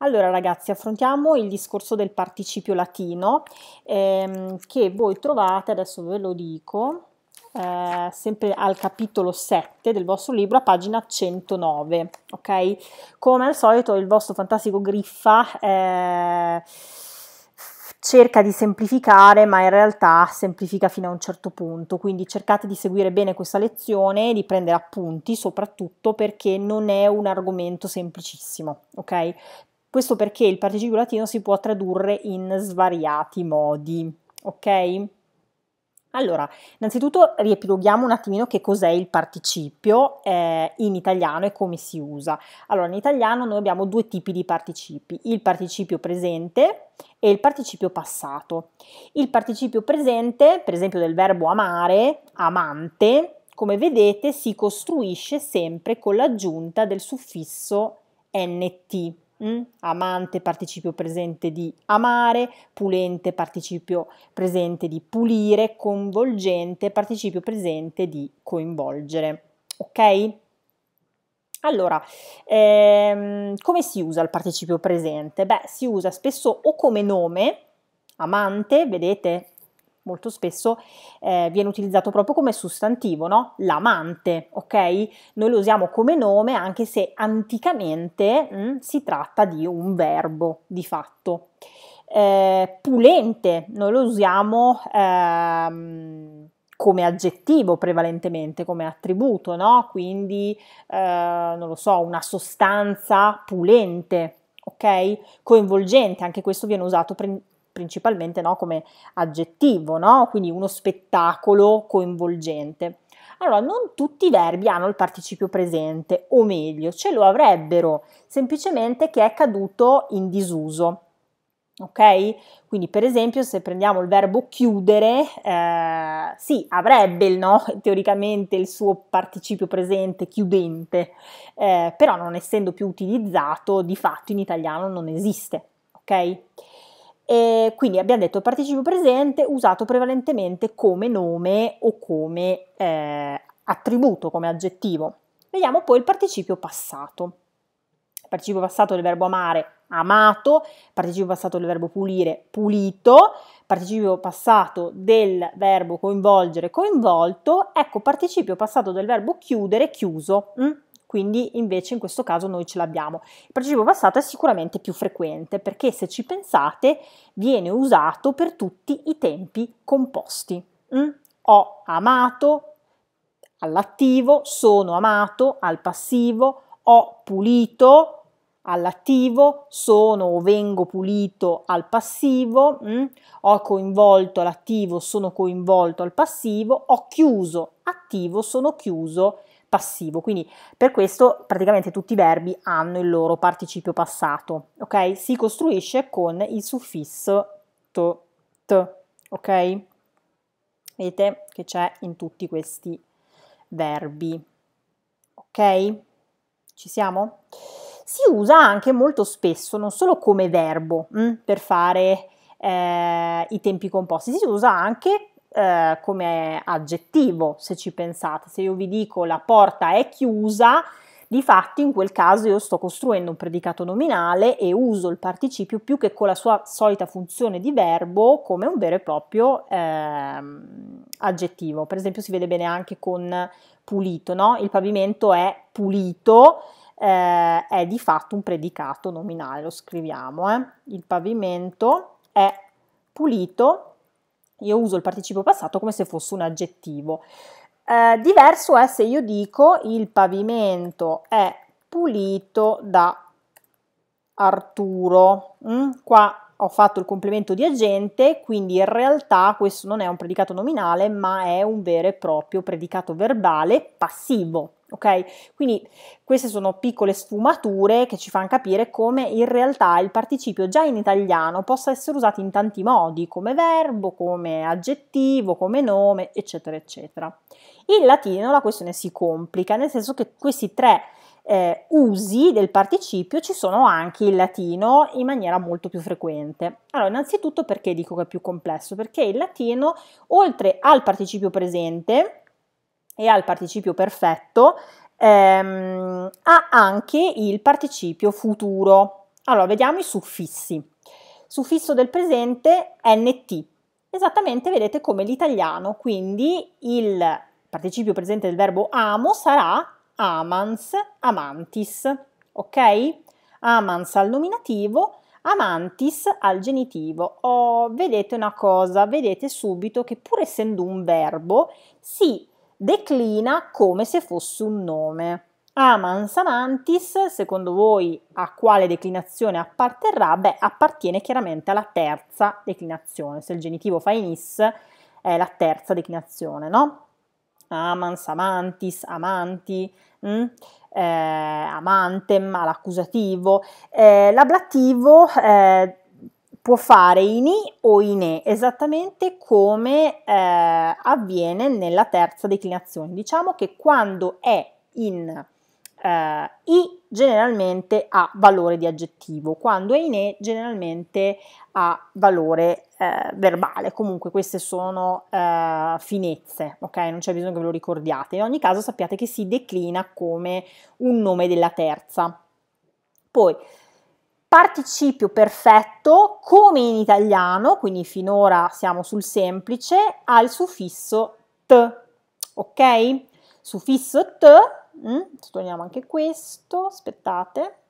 Allora ragazzi, affrontiamo il discorso del participio latino ehm, che voi trovate, adesso ve lo dico, eh, sempre al capitolo 7 del vostro libro, a pagina 109, ok? Come al solito il vostro fantastico Griffa eh, cerca di semplificare, ma in realtà semplifica fino a un certo punto, quindi cercate di seguire bene questa lezione, di prendere appunti soprattutto perché non è un argomento semplicissimo, ok? Questo perché il participio latino si può tradurre in svariati modi, ok? Allora, innanzitutto riepiloghiamo un attimino che cos'è il participio eh, in italiano e come si usa. Allora, in italiano noi abbiamo due tipi di participi, il participio presente e il participio passato. Il participio presente, per esempio del verbo amare, amante, come vedete si costruisce sempre con l'aggiunta del suffisso nt Mm? Amante participio presente di amare, pulente participio presente di pulire, coinvolgente participio presente di coinvolgere. Ok? Allora, ehm, come si usa il participio presente? Beh, si usa spesso o come nome, amante, vedete, molto spesso eh, viene utilizzato proprio come sostantivo, no? L'amante, ok? Noi lo usiamo come nome anche se anticamente mh, mm, si tratta di un verbo di fatto. Eh, pulente, noi lo usiamo ehm, come aggettivo prevalentemente, come attributo, no? Quindi, eh, non lo so, una sostanza pulente, ok? Coinvolgente, anche questo viene usato pre- principalmente no, come aggettivo, no? quindi uno spettacolo coinvolgente. Allora, non tutti i verbi hanno il participio presente, o meglio, ce lo avrebbero, semplicemente che è caduto in disuso. Ok? Quindi, per esempio, se prendiamo il verbo chiudere, eh, sì, avrebbe no, teoricamente il suo participio presente chiudente, eh, però non essendo più utilizzato, di fatto in italiano non esiste. Ok? E quindi abbiamo detto participio presente usato prevalentemente come nome o come eh, attributo, come aggettivo. Vediamo poi il participio passato. Il participio passato del verbo amare, amato, participio passato del verbo pulire, pulito, participio passato del verbo coinvolgere, coinvolto, ecco participio passato del verbo chiudere, chiuso. Mm? quindi invece in questo caso noi ce l'abbiamo. Il participo passato è sicuramente più frequente perché se ci pensate viene usato per tutti i tempi composti. Mm? Ho amato all'attivo, sono amato al passivo, ho pulito all'attivo, sono o vengo pulito al passivo, mm? ho coinvolto all'attivo, sono coinvolto al passivo, ho chiuso attivo, sono chiuso passivo. Quindi per questo praticamente tutti i verbi hanno il loro participio passato, ok? Si costruisce con il suffisso to, t, ok? Vedete che c'è in tutti questi verbi, ok? Ci siamo? Si usa anche molto spesso, non solo come verbo, mh, mm, per fare eh, i tempi composti, si usa anche eh, come aggettivo, se ci pensate. Se io vi dico la porta è chiusa, di fatto in quel caso io sto costruendo un predicato nominale e uso il participio più che con la sua solita funzione di verbo come un vero e proprio eh, aggettivo. Per esempio si vede bene anche con pulito, no? Il pavimento è pulito, eh, è di fatto un predicato nominale, lo scriviamo, eh? Il pavimento è pulito io uso il participio passato come se fosse un aggettivo. Eh, diverso è se io dico il pavimento è pulito da Arturo. Mm? Qua ho fatto il complemento di agente, quindi in realtà questo non è un predicato nominale, ma è un vero e proprio predicato verbale passivo. Ok? Quindi queste sono piccole sfumature che ci fanno capire come in realtà il participio già in italiano possa essere usato in tanti modi, come verbo, come aggettivo, come nome, eccetera, eccetera. In latino la questione si complica, nel senso che questi tre eh, usi del participio ci sono anche in latino in maniera molto più frequente. Allora, innanzitutto perché dico che è più complesso? Perché il latino, oltre al participio presente, e ha il participio perfetto, ehm, ha anche il participio futuro. Allora, vediamo i suffissi. Suffisso del presente NT, esattamente vedete come l'italiano, quindi il participio presente del verbo amo sarà amans, amantis, ok? Amans al nominativo, amantis al genitivo. Oh, vedete una cosa, vedete subito che pur essendo un verbo si declina come se fosse un nome. Amans Amantis, secondo voi a quale declinazione apparterrà? Beh, appartiene chiaramente alla terza declinazione. Se il genitivo fa in is, è la terza declinazione, no? Amans, amantis, amanti, mh? Mm? eh, amantem, all'accusativo. Eh, l'ablativo eh, può fare in i o in e, esattamente come eh, avviene nella terza declinazione. Diciamo che quando è in eh, i generalmente ha valore di aggettivo, quando è in e generalmente ha valore eh, verbale. Comunque queste sono eh, finezze, ok? Non c'è bisogno che ve lo ricordiate. In ogni caso sappiate che si declina come un nome della terza. Poi Participio perfetto, come in italiano, quindi finora siamo sul semplice, al suffisso t, ok? Suffisso t, mm, sottolineiamo anche questo, aspettate,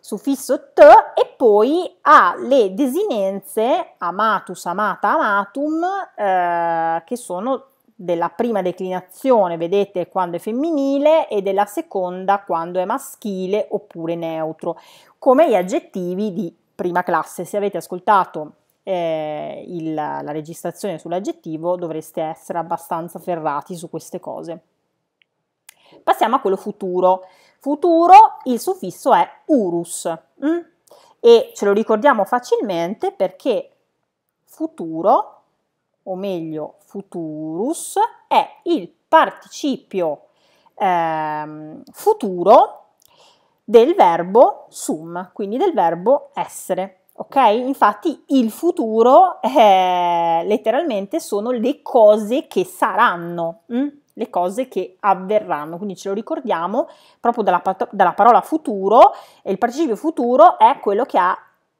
suffisso t e poi ha le desinenze amatus, amata, amatum, eh, che sono della prima declinazione vedete quando è femminile e della seconda quando è maschile oppure neutro, come gli aggettivi di prima classe. Se avete ascoltato eh, il, la registrazione sull'aggettivo dovreste essere abbastanza ferrati su queste cose. Passiamo a quello futuro. Futuro, il suffisso è urus mh? Mm? e ce lo ricordiamo facilmente perché futuro o meglio futurus, è il participio ehm, futuro del verbo sum, quindi del verbo essere. Ok? Infatti il futuro eh, letteralmente sono le cose che saranno, mh? Mm? le cose che avverranno. Quindi ce lo ricordiamo proprio dalla, dalla parola futuro e il participio futuro è quello che ha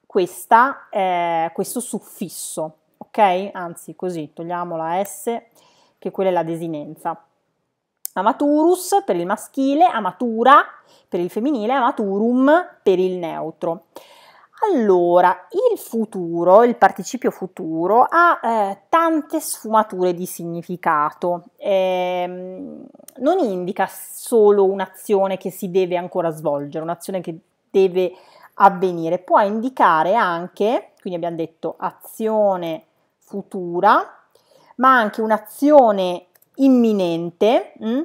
questa, eh, questo suffisso ok? Anzi, così, togliamo la S, che quella è la desinenza. Amaturus per il maschile, amatura per il femminile, amaturum per il neutro. Allora, il futuro, il participio futuro, ha eh, tante sfumature di significato. Eh, non indica solo un'azione che si deve ancora svolgere, un'azione che deve avvenire, può indicare anche, quindi abbiamo detto azione futura, ma anche un'azione imminente, mh? Mm?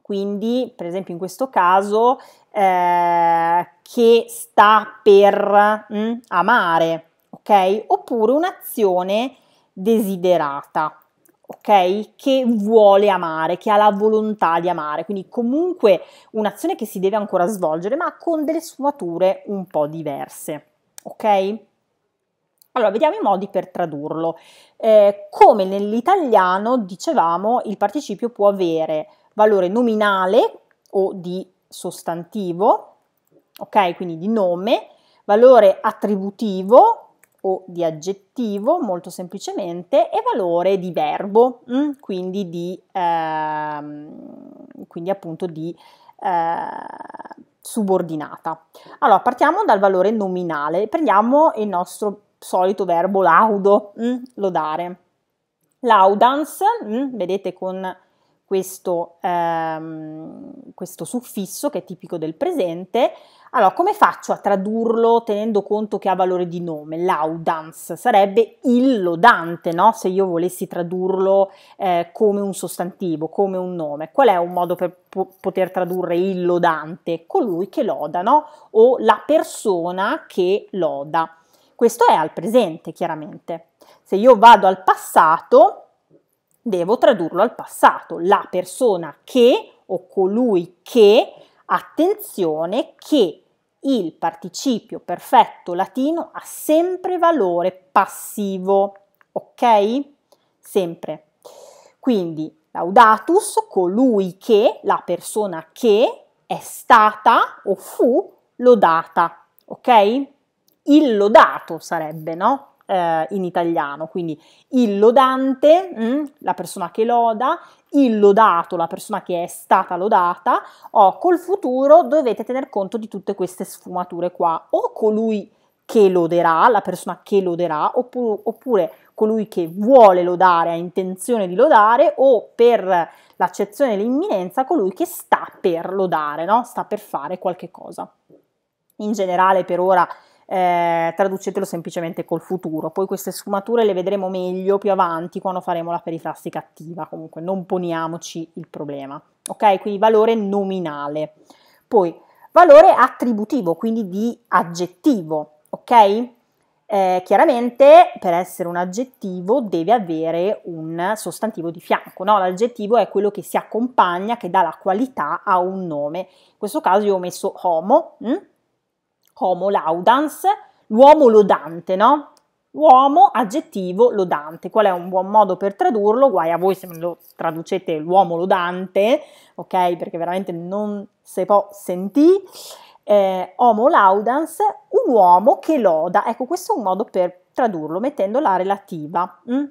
quindi per esempio in questo caso eh, che sta per mh, mm, amare, ok? Oppure un'azione desiderata, ok? Che vuole amare, che ha la volontà di amare, quindi comunque un'azione che si deve ancora svolgere, ma con delle sfumature un po' diverse, ok? Allora, vediamo i modi per tradurlo. Eh, come nell'italiano, dicevamo, il participio può avere valore nominale o di sostantivo, ok? Quindi di nome, valore attributivo o di aggettivo, molto semplicemente, e valore di verbo, mh? Mm? quindi, di, ehm, quindi appunto di eh, subordinata. Allora, partiamo dal valore nominale, prendiamo il nostro solito verbo laudo, mh, mm, lodare. Laudans, mh, mm, vedete con questo, ehm, questo suffisso che è tipico del presente. Allora, come faccio a tradurlo tenendo conto che ha valore di nome? Laudans sarebbe il lodante, no? Se io volessi tradurlo eh, come un sostantivo, come un nome. Qual è un modo per po- poter tradurre il lodante? Colui che loda, no? O la persona che loda. Questo è al presente, chiaramente. Se io vado al passato, devo tradurlo al passato. La persona che o colui che, attenzione che il participio perfetto latino ha sempre valore passivo, ok? Sempre. Quindi laudatus, colui che, la persona che è stata o fu lodata, ok? illodato sarebbe, no? Eh, in italiano, quindi il lodante, mh, mm, la persona che loda, il lodato, la persona che è stata lodata, o col futuro dovete tener conto di tutte queste sfumature qua, o colui che loderà, la persona che loderà, oppure, oppure colui che vuole lodare, ha intenzione di lodare, o per l'accezione e l'imminenza, colui che sta per lodare, no? sta per fare qualche cosa. In generale per ora eh, traducetelo semplicemente col futuro. Poi queste sfumature le vedremo meglio più avanti quando faremo la periflastica attiva, comunque non poniamoci il problema. Ok, quindi valore nominale. Poi valore attributivo, quindi di aggettivo, ok? Eh, chiaramente per essere un aggettivo deve avere un sostantivo di fianco, no? l'aggettivo è quello che si accompagna, che dà la qualità a un nome. In questo caso io ho messo homo, mh? Hm? homo laudans, l'uomo lodante, no? Uomo, aggettivo, lodante. Qual è un buon modo per tradurlo? Guai a voi se lo traducete l'uomo lodante, ok? Perché veramente non se può sentire. Eh, homo laudans, un uomo che loda. Ecco, questo è un modo per tradurlo, mettendo la relativa. Mm?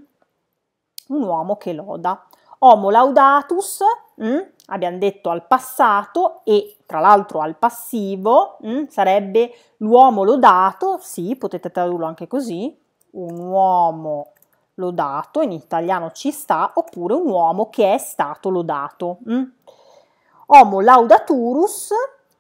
Un uomo che loda. Homo laudatus, mh, mm, abbiamo detto al passato e tra l'altro al passivo, mh, mm, sarebbe l'uomo lodato, sì, potete tradurlo anche così, un uomo lodato, in italiano ci sta, oppure un uomo che è stato lodato. Mh. Mm. Homo laudaturus,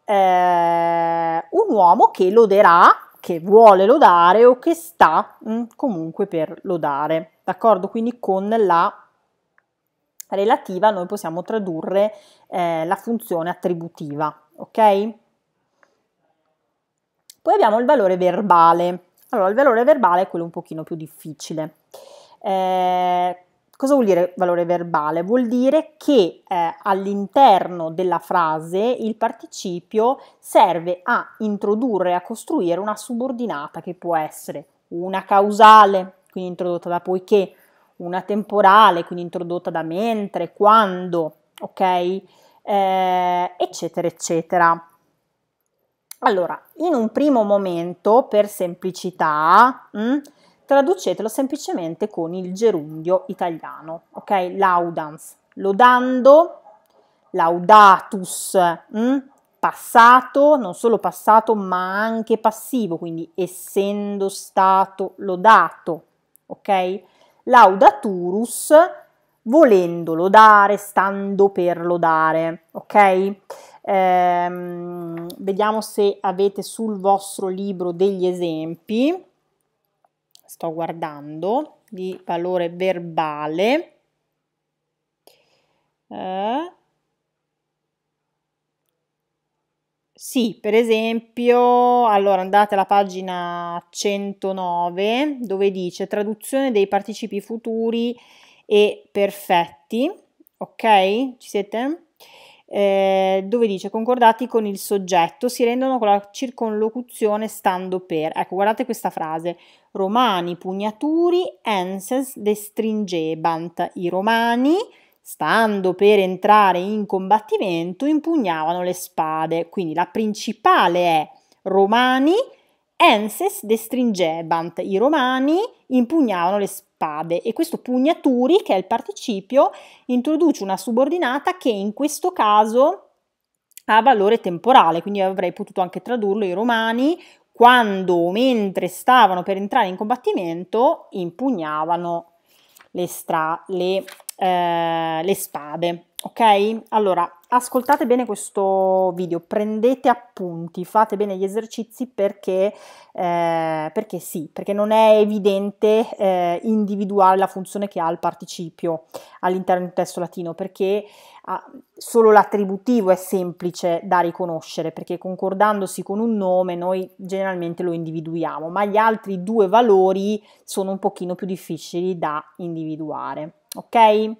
eh, un uomo che loderà, che vuole lodare o che sta mh, comunque per lodare, d'accordo? Quindi con la relativa noi possiamo tradurre eh, la funzione attributiva, ok? Poi abbiamo il valore verbale. Allora, il valore verbale è quello un pochino più difficile. Eh, cosa vuol dire valore verbale? Vuol dire che eh, all'interno della frase il participio serve a introdurre, a costruire una subordinata che può essere una causale, quindi introdotta da poiché, una temporale, quindi introdotta da mentre, quando, ok? Eh, eccetera, eccetera. Allora, in un primo momento, per semplicità, mh, mm, traducetelo semplicemente con il gerundio italiano, ok? Laudans, lodando, laudatus, mh, mm, passato, non solo passato, ma anche passivo, quindi essendo stato lodato, ok? laudaturus volendo lodare, stando per lodare, ok? Ehm, vediamo se avete sul vostro libro degli esempi. Sto guardando di valore verbale. Eh, Sì, per esempio, allora andate alla pagina 109 dove dice traduzione dei participi futuri e perfetti, ok? Ci siete? Eh, dove dice concordati con il soggetto si rendono con la circonlocuzione stando per. Ecco, guardate questa frase. Romani pugnaturi enses destringebant. I romani stando per entrare in combattimento, impugnavano le spade. Quindi la principale è Romani enses Stringebant. I romani impugnavano le spade e questo pugnaturi, che è il participio, introduce una subordinata che in questo caso ha valore temporale, quindi avrei potuto anche tradurlo i romani quando mentre stavano per entrare in combattimento impugnavano le, stra- le eh, le spade, ok? Allora, ascoltate bene questo video, prendete appunti, fate bene gli esercizi perché, eh, perché sì, perché non è evidente eh, individuare la funzione che ha il participio all'interno del testo latino, perché ah, solo l'attributivo è semplice da riconoscere, perché concordandosi con un nome noi generalmente lo individuiamo, ma gli altri due valori sono un pochino più difficili da individuare ok?